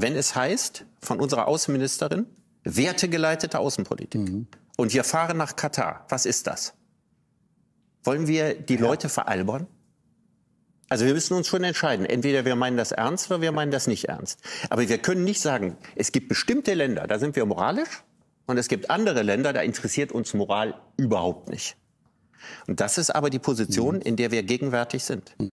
wenn es heißt von unserer Außenministerin, wertegeleitete Außenpolitik. Mhm. Und wir fahren nach Katar. Was ist das? Wollen wir die ja. Leute veralbern? Also wir müssen uns schon entscheiden. Entweder wir meinen das ernst oder wir meinen das nicht ernst. Aber wir können nicht sagen, es gibt bestimmte Länder, da sind wir moralisch. Und es gibt andere Länder, da interessiert uns Moral überhaupt nicht. Und das ist aber die Position, mhm. in der wir gegenwärtig sind. Mhm.